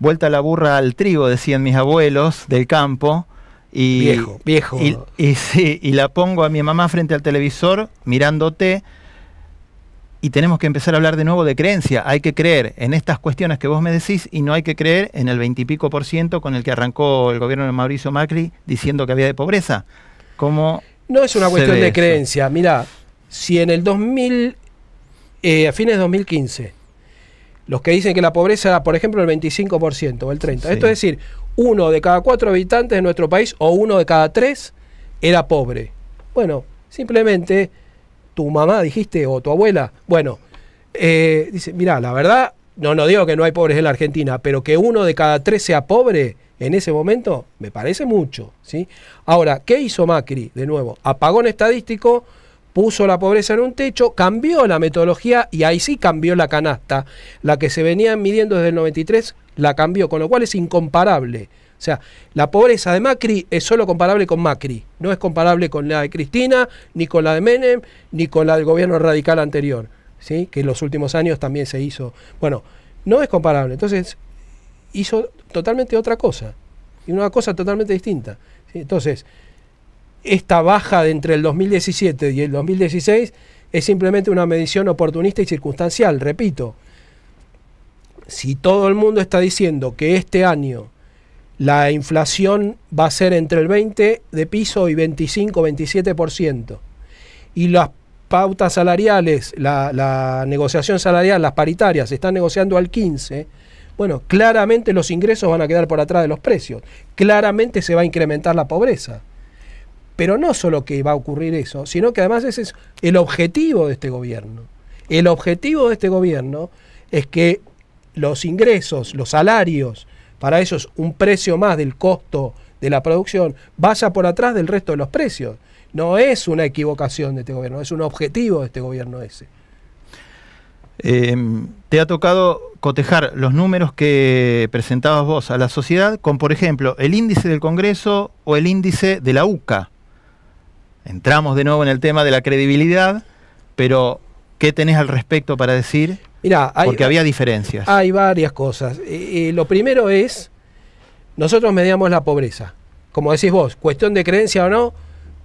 vuelta la burra al trigo, decían mis abuelos del campo. Y, viejo, viejo. Y, y la pongo a mi mamá frente al televisor mirándote. Y tenemos que empezar a hablar de nuevo de creencia. Hay que creer en estas cuestiones que vos me decís y no hay que creer en el veintipico por ciento con el que arrancó el gobierno de Mauricio Macri diciendo que había de pobreza. ¿Cómo no es una cuestión de creencia. Mirá, si en el 2000, eh, a fines de 2015, los que dicen que la pobreza era, por ejemplo, el 25% o el 30%. Esto es decir, uno de cada cuatro habitantes de nuestro país o uno de cada tres era pobre. Bueno, simplemente tu mamá, dijiste, o tu abuela. Bueno, eh, dice, mira, la verdad, no, no digo que no hay pobres en la Argentina, pero que uno de cada tres sea pobre en ese momento me parece mucho. ¿sí? Ahora, ¿qué hizo Macri? De nuevo, apagón estadístico puso la pobreza en un techo, cambió la metodología y ahí sí cambió la canasta. La que se venía midiendo desde el 93 la cambió, con lo cual es incomparable. O sea, la pobreza de Macri es solo comparable con Macri, no es comparable con la de Cristina, ni con la de Menem, ni con la del gobierno radical anterior, ¿sí? que en los últimos años también se hizo. Bueno, no es comparable, entonces hizo totalmente otra cosa, y una cosa totalmente distinta. Entonces, esta baja de entre el 2017 y el 2016 es simplemente una medición oportunista y circunstancial, repito. Si todo el mundo está diciendo que este año la inflación va a ser entre el 20 de piso y 25-27%, y las pautas salariales, la, la, negociación salarial, las paritarias, se están negociando al 15, bueno, claramente los ingresos van a quedar por atrás de los precios, claramente se va a incrementar la pobreza. Pero no solo que va a ocurrir eso, sino que además ese es el objetivo de este gobierno. El objetivo de este gobierno es que los ingresos, los salarios, para ellos un precio más del costo de la producción, vaya por atrás del resto de los precios. No es una equivocación de este gobierno, es un objetivo de este gobierno ese. Em, te ha tocado cotejar los números que presentabas vos a la sociedad con, por ejemplo, el índice del Congreso o el índice de la UCA entramos de nuevo en el tema de la credibilidad, pero ¿qué tenés al respecto para decir? Mira, hay, porque había diferencias. Hay varias cosas. Eh, eh, lo primero es, nosotros mediamos la pobreza. Como decís vos, cuestión de creencia o no,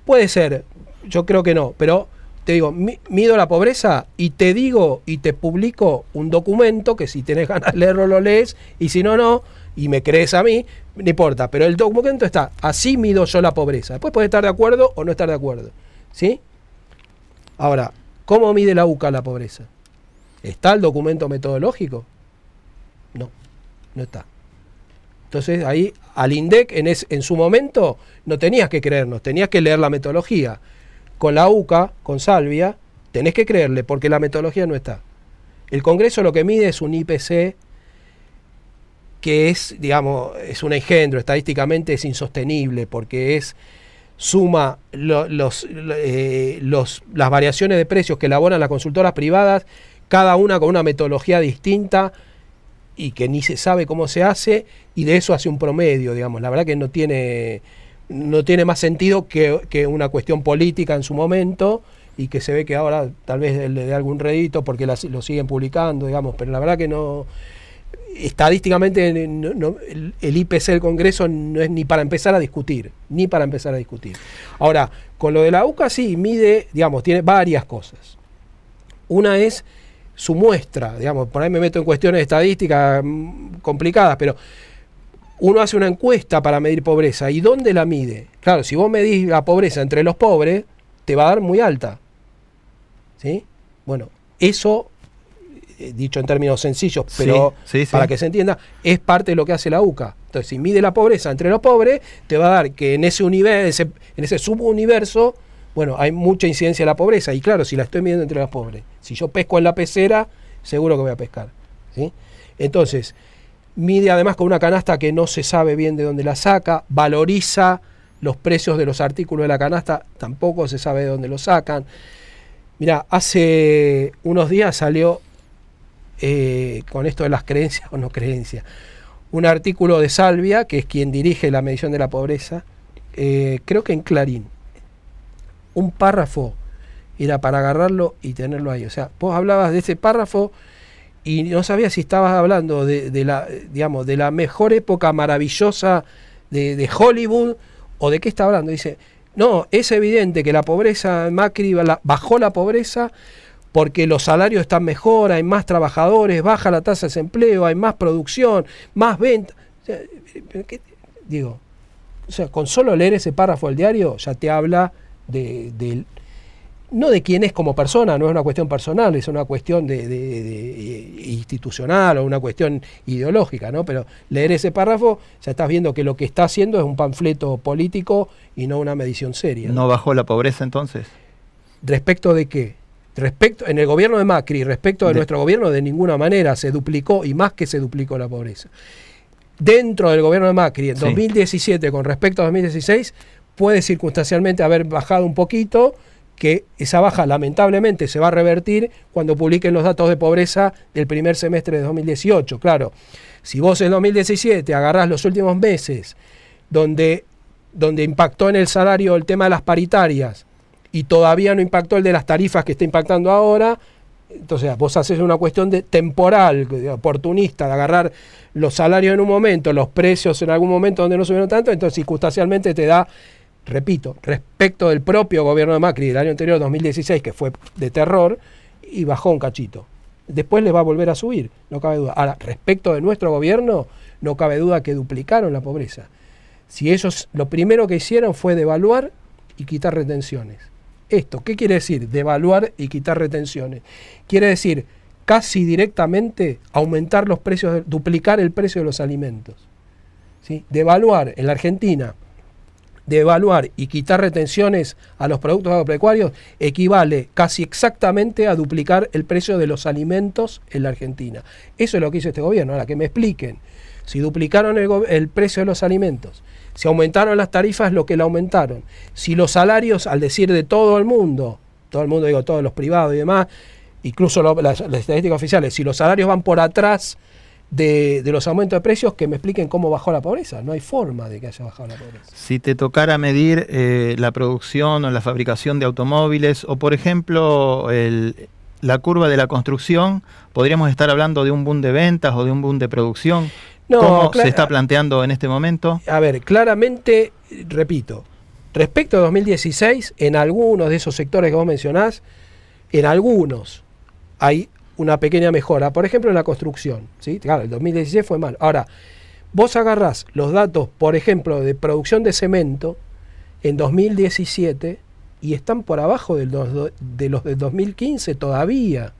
puede ser, yo creo que no, pero te digo, mido la pobreza y te digo y te publico un documento que si tenés ganas de leerlo lo lees y si no, no, y me crees a mí, no importa. Pero el documento está, así mido yo la pobreza. Después puede estar de acuerdo o no estar de acuerdo. ¿Sí? Ahora, ¿cómo mide la UCA la pobreza? ¿Está el documento metodológico? No, no está. Entonces ahí al INDEC en, es, en su momento no tenías que creernos, tenías que leer la metodología. Con la UCA, con Salvia, tenés que creerle porque la metodología no está. El Congreso lo que mide es un IPC que es, digamos, es un engendro, estadísticamente es insostenible porque es suma eh, los, las variaciones de precios que elaboran las consultoras privadas, cada una con una metodología distinta y que ni se sabe cómo se hace, y de eso hace un promedio, digamos. La verdad que no tiene, no tiene más sentido que, una cuestión política en su momento y que se ve que ahora tal vez le dé algún redito porque lo siguen publicando, digamos, pero la verdad que no, estadísticamente eh, el, el, IPC del Congreso no es ni para empezar a discutir, ni para empezar a discutir. Ahora, con lo de la UCA sí, mide, digamos, tiene varias cosas. Una es su muestra, digamos, por ahí me meto en cuestiones estadísticas mm, complicadas, pero uno hace una encuesta para medir pobreza, ¿y dónde la mide? Claro, si vos medís la pobreza entre los pobres, te va a dar muy alta. ¿Sí? Bueno, eso eh, dicho en términos sencillos, pero para que se entienda, es parte de lo que hace la UCA. Entonces, si mide la pobreza entre los pobres, te va a dar que en ese universo, en ese subuniverso, bueno, hay mucha incidencia de la pobreza. Y claro, si la estoy midiendo entre los pobres, si yo pesco en la pecera, seguro que voy a pescar. Entonces, mide además con una canasta que no se sabe bien de dónde la saca, valoriza los precios de los artículos de la canasta, tampoco se sabe de dónde lo sacan. Mira, hace unos días salió eh, con esto de las creencias o no creencias. Un artículo de Salvia, que es quien dirige la medición de la pobreza, eh, creo que en Clarín. Un párrafo era para agarrarlo y tenerlo ahí. O sea, vos hablabas de ese párrafo y no sabías si estabas hablando de, la, digamos, de la mejor época maravillosa de, de Hollywood o de qué está hablando. Dice, no, es evidente que la pobreza, Macri bajó la pobreza, porque los salarios están mejor, hay más trabajadores, baja la tasa de desempleo, hay más producción, más venta. digo, o sea, con solo leer ese párrafo del diario ya te habla de, no de quién es como persona, no es una cuestión personal, es una cuestión de, eh, institucional o una cuestión ideológica, ¿no? Pero leer ese párrafo ya estás viendo que lo que está haciendo es un panfleto político y no una medición seria. ¿No bajó la pobreza entonces? ¿Respecto de qué? respecto en el gobierno de Macri respecto de, nuestro gobierno de ninguna manera se duplicó y más que se duplicó la pobreza. Dentro del gobierno de Macri en 2017 con respecto a 2016 puede circunstancialmente haber bajado un poquito, que esa baja lamentablemente se va a revertir cuando publiquen los datos de pobreza del primer semestre de 2018. Claro, si vos en 2017 agarrás los últimos meses donde, donde impactó en el salario el tema de las paritarias, y todavía no impactó el de las tarifas que está impactando ahora. Entonces, vos haces una cuestión de temporal, oportunista, de agarrar los salarios en un momento, los precios en algún momento donde no subieron tanto, entonces circunstancialmente te da, repito, respecto del propio gobierno de Macri del año anterior, 2016, que fue de terror, y bajó un cachito. Después les va a volver a subir, no cabe duda. Ahora, respecto de nuestro gobierno, no cabe duda que duplicaron la pobreza. Si ellos lo primero que hicieron fue devaluar y quitar retenciones esto. ¿Qué quiere decir? Devaluar y quitar retenciones. Quiere decir casi directamente aumentar los precios, duplicar el precio de los alimentos. ¿sí? Devaluar en la Argentina de evaluar y quitar retenciones a los productos agropecuarios equivale casi exactamente a duplicar el precio de los alimentos en la Argentina. Eso es lo que hizo este gobierno. Ahora, que me expliquen. Si duplicaron el, precio de los alimentos, si aumentaron las tarifas, lo que la aumentaron, si los salarios, al decir de todo el mundo, todo el mundo digo, todos los privados y demás, incluso las estadísticas oficiales, si los salarios van por atrás de, los aumentos de precios que me expliquen cómo bajó la pobreza. No hay forma de que haya bajado la pobreza. Si te tocara medir eh, la producción o la fabricación de automóviles o, por ejemplo, la curva de la construcción, podríamos estar hablando de un boom de ventas o de un boom de producción. No, ¿Cómo se está planteando en este momento? A ver, claramente, repito, respecto a 2016, en algunos de esos sectores que vos mencionás, en algunos hay una pequeña mejora, por ejemplo, en la construcción. ¿sí? Claro, el 2016 fue mal Ahora, vos agarrás los datos, por ejemplo, de producción de cemento en 2017 y están por abajo de los, de los de 2015 todavía.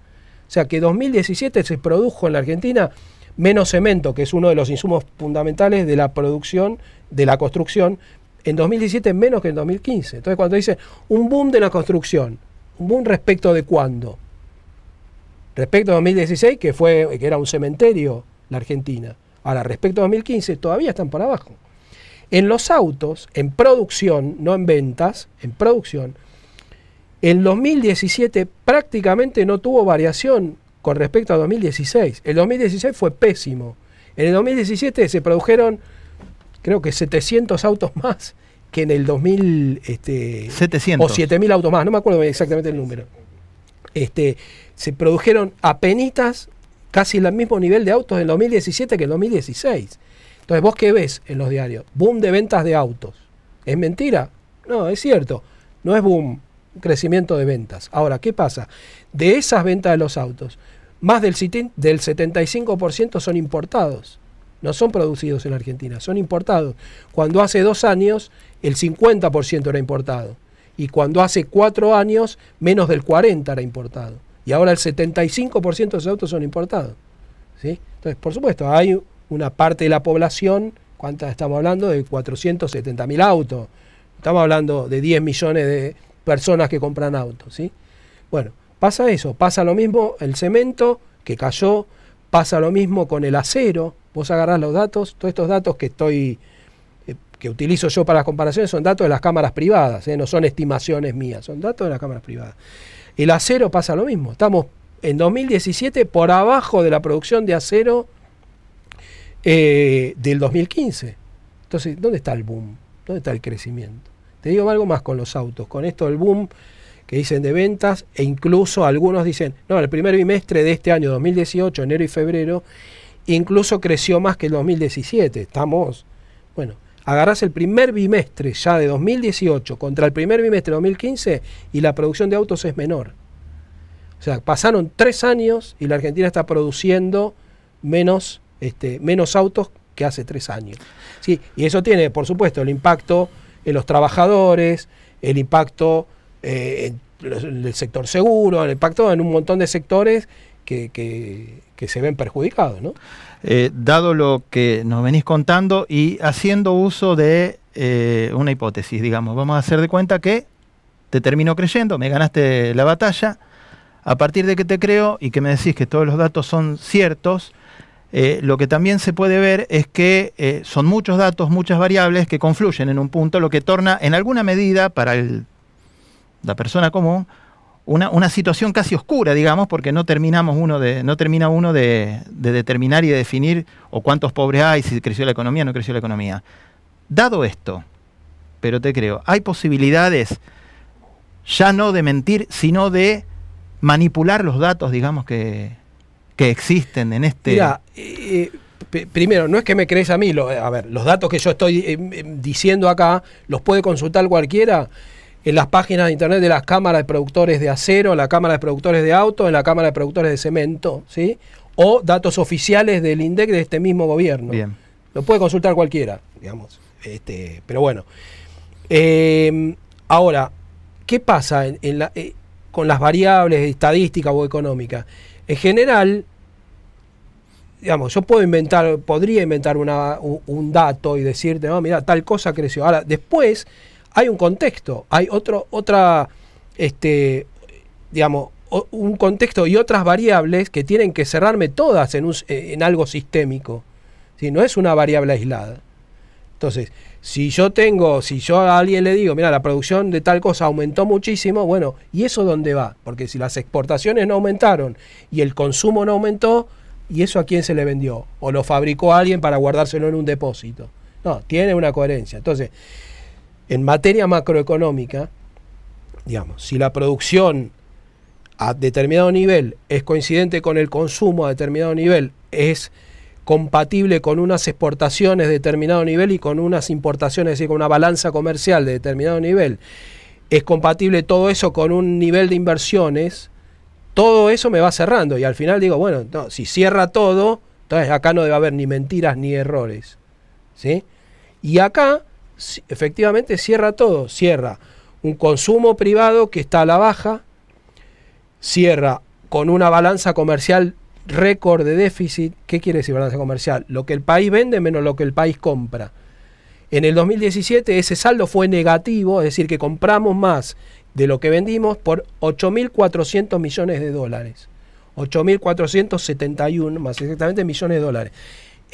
O sea que 2017 se produjo en la Argentina menos cemento, que es uno de los insumos fundamentales de la producción, de la construcción, en 2017 menos que en 2015. Entonces cuando dice un boom de la construcción, un boom respecto de cuándo, Respecto a 2016, que, fue, que era un cementerio la Argentina. Ahora, respecto a 2015, todavía están por abajo. En los autos, en producción, no en ventas, en producción, en 2017 prácticamente no tuvo variación con respecto a 2016. El 2016 fue pésimo. En el 2017 se produjeron, creo que 700 autos más que en el 2000. 700. Este, o 7000 autos más, no me acuerdo exactamente el número. Este, se produjeron apenitas casi el mismo nivel de autos en 2017 que en 2016. Entonces, ¿vos qué ves en los diarios? Boom de ventas de autos. ¿Es mentira? No, es cierto. No es boom, crecimiento de ventas. Ahora, ¿qué pasa? De esas ventas de los autos, más del, del 75% son importados. No son producidos en Argentina, son importados. Cuando hace dos años el 50% era importado y cuando hace cuatro años menos del 40 era importado. Y ahora el 75% de esos autos son importados. ¿sí? Entonces, por supuesto, hay una parte de la población, ¿cuántas estamos hablando? De 470.000 autos. Estamos hablando de 10 millones de personas que compran autos. ¿sí? Bueno, pasa eso, pasa lo mismo el cemento que cayó, pasa lo mismo con el acero. Vos agarrás los datos, todos estos datos que estoy que utilizo yo para las comparaciones son datos de las cámaras privadas, ¿eh? no son estimaciones mías, son datos de las cámaras privadas. El acero pasa lo mismo, estamos en 2017 por abajo de la producción de acero eh, del 2015. Entonces, ¿dónde está el boom? ¿Dónde está el crecimiento? Te digo algo más con los autos, con esto del boom que dicen de ventas e incluso algunos dicen, no, el primer bimestre de este año 2018, enero y febrero, incluso creció más que el 2017. Estamos, bueno, agarrás el primer bimestre ya de 2018 contra el primer bimestre de 2015 y la producción de autos es menor. O sea, pasaron tres años y la Argentina está produciendo menos, este, menos autos que hace tres años. Sí, y eso tiene, por supuesto, el impacto en los trabajadores, el impacto eh, en el sector seguro, el impacto en un montón de sectores que, se ven perjudicados, eh, dado lo que nos venís contando y haciendo uso de eh, una hipótesis, digamos, vamos a hacer de cuenta que te termino creyendo, me ganaste la batalla, a partir de que te creo y que me decís que todos los datos son ciertos, eh, lo que también se puede ver es que son muchos datos, muchas variables que confluyen en un punto, lo que torna en alguna medida para la persona común una, situación casi oscura, digamos, porque no terminamos uno de, no termina uno de, determinar y de definir o cuántos pobres hay, si creció la economía o no creció la economía. Dado esto, pero te creo, hay posibilidades ya no de mentir, sino de manipular los datos, digamos, que, que existen en este. Mira, eh, eh, primero, no es que me crees a mí, a ver, los datos que yo estoy eh, em, diciendo acá, los puede consultar cualquiera en las páginas de internet de las cámaras de productores de acero, en la cámara de productores de autos, en la cámara de productores de cemento, ¿sí? O datos oficiales del INDEC de este mismo gobierno. Lo puede consultar cualquiera, digamos. Este, pero bueno. Em, ahora, ¿qué pasa en, eh, con las variables estadísticas o económicas? En general, digamos, yo puedo inventar, podría inventar un, un, dato y decirte, no, mira, tal cosa creció. Ahora, después hay un contexto, hay otro, otra, este, digamos, un contexto y otras variables que tienen que cerrarme todas en, eh, algo sistémico. si No es una variable aislada. Entonces, si yo tengo, si yo a alguien le digo, mira, la producción de tal cosa aumentó muchísimo, bueno, ¿y eso dónde va? Porque si las exportaciones no aumentaron y el consumo no aumentó, ¿y eso a quién se le vendió? ¿O lo fabricó alguien para guardárselo en un depósito? No, tiene una coherencia. Entonces, en materia macroeconómica, digamos, si la producción a determinado nivel es coincidente con el consumo a determinado nivel, es compatible con unas exportaciones de determinado nivel y con unas importaciones, es decir, con una balanza comercial de determinado nivel, es compatible todo eso con un nivel de inversiones, todo eso me va cerrando y al final digo, bueno, si cierra todo, entonces acá no debe haber ni mentiras ni errores. ¿sí? Y acá efectivamente cierra todo, cierra un consumo privado que está a la baja, cierra con una balanza comercial récord de déficit. ¿Qué quiere decir balanza comercial? Lo que el país vende menos lo que el país compra. En el 2017 ese saldo fue negativo, es decir, que compramos más de lo que vendimos por 8.400 millones de dólares. 8.471 más exactamente millones de dólares.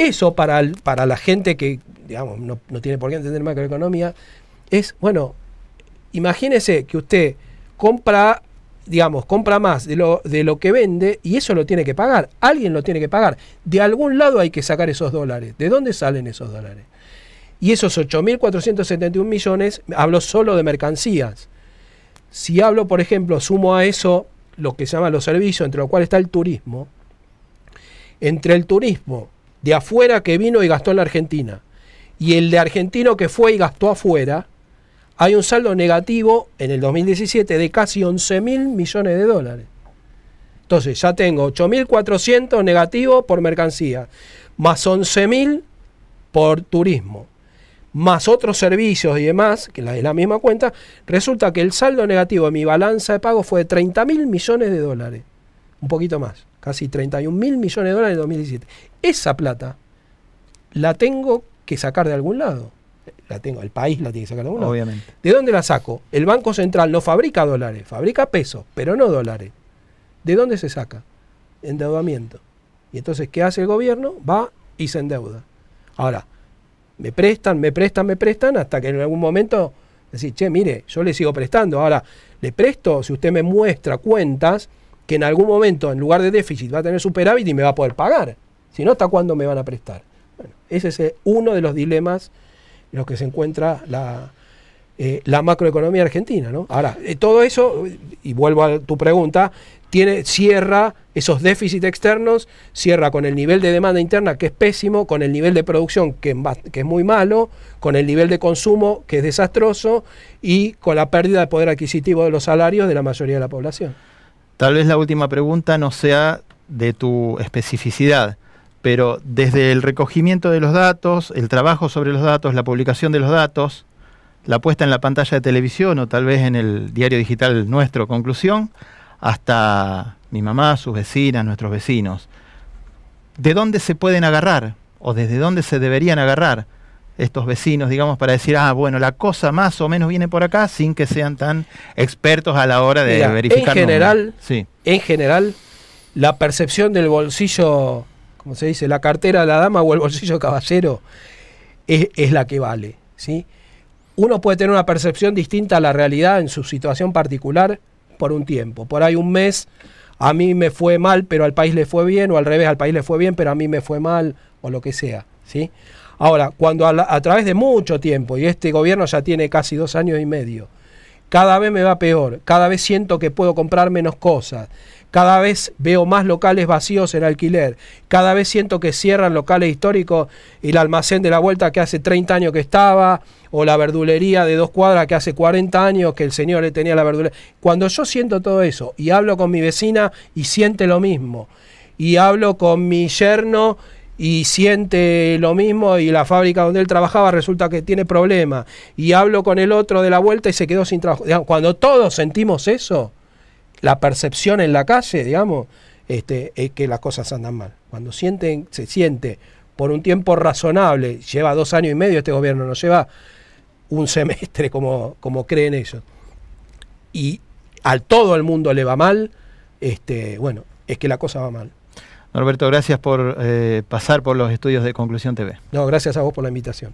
Eso para, para la gente que, digamos, no, tiene por qué entender macroeconomía, es, bueno, imagínese que usted compra digamos, compra más de lo, de lo que vende y eso lo tiene que pagar. Alguien lo tiene que pagar. De algún lado hay que sacar esos dólares. ¿De dónde salen esos dólares? Y esos 8.471 millones, hablo solo de mercancías. Si hablo, por ejemplo, sumo a eso lo que se llaman los servicios, entre los cuales está el turismo, entre el turismo de afuera que vino y gastó en la Argentina y el de argentino que fue y gastó afuera, hay un saldo negativo en el 2017 de casi 11 mil millones de dólares. Entonces ya tengo 8.400 negativos por mercancía, más 11.000 por turismo, más otros servicios y demás, que es la misma cuenta, resulta que el saldo negativo de mi balanza de pago fue de 30 mil millones de dólares, un poquito más casi 31 mil millones de dólares en 2017. Esa plata la tengo que sacar de algún lado. La tengo, el país la tiene que sacar de algún lado. Obviamente. ¿De dónde la saco? El Banco Central no fabrica dólares, fabrica pesos, pero no dólares. ¿De dónde se saca? Endeudamiento. Y entonces, ¿qué hace el gobierno? Va y se endeuda. Ahora, me prestan, me prestan, me prestan, hasta que en algún momento decís, che, mire, yo le sigo prestando. Ahora, le presto, si usted me muestra cuentas, que en algún momento, en lugar de déficit, va a tener superávit y me va a poder pagar. Si no, ¿hasta cuándo me van a prestar? Bueno, ese es eh, uno de los dilemas en los que se encuentra la, eh, macroeconomía argentina. Ahora, eh, todo eso, y vuelvo a tu pregunta, tiene, cierra esos déficits externos, cierra con el nivel de demanda interna que es pésimo, con el nivel de producción que, que, es muy malo, con el nivel de consumo que es desastroso y con la pérdida de poder adquisitivo de los salarios de la mayoría de la población. Tal vez la última pregunta no sea de tu especificidad, pero desde el recogimiento de los datos, el trabajo sobre los datos, la publicación de los datos, la puesta en la pantalla de televisión o tal vez en el diario digital nuestro, conclusión, hasta mi mamá, sus vecinas, nuestros vecinos. ¿De dónde se pueden agarrar o desde dónde se deberían agarrar? estos vecinos, digamos, para decir, ah, bueno, la cosa más o menos viene por acá sin que sean tan expertos a la hora de verificar. En general, en general, la percepción del bolsillo, como se dice, la cartera de la dama o el bolsillo caballero es, la que vale, ¿sí? Uno puede tener una percepción distinta a la realidad en su situación particular por un tiempo, por ahí un mes, a mí me fue mal, pero al país le fue bien, o al revés, al país le fue bien, pero a mí me fue mal, o lo que sea, ¿sí? sí Ahora, cuando a, través de mucho tiempo, y este gobierno ya tiene casi dos años y medio, cada vez me va peor, cada vez siento que puedo comprar menos cosas, cada vez veo más locales vacíos en alquiler, cada vez siento que cierran locales históricos el almacén de la vuelta que hace 30 años que estaba, o la verdulería de dos cuadras que hace 40 años que el señor le tenía la verdulería. Cuando yo siento todo eso y hablo con mi vecina y siente lo mismo, y hablo con mi yerno y siente lo mismo y la fábrica donde él trabajaba resulta que tiene problemas y hablo con el otro de la vuelta y se quedó sin trabajo. Cuando todos sentimos eso, la percepción en la calle, digamos, este, es que las cosas andan mal. Cuando sienten, se siente por un tiempo razonable, lleva dos años y medio este gobierno, no lleva un semestre como, como creen ellos, y al todo el mundo le va mal, este, bueno, es que la cosa va mal. Norberto, gracias por eh, pasar por los estudios de Conclusión TV. No, gracias a vos por la invitación.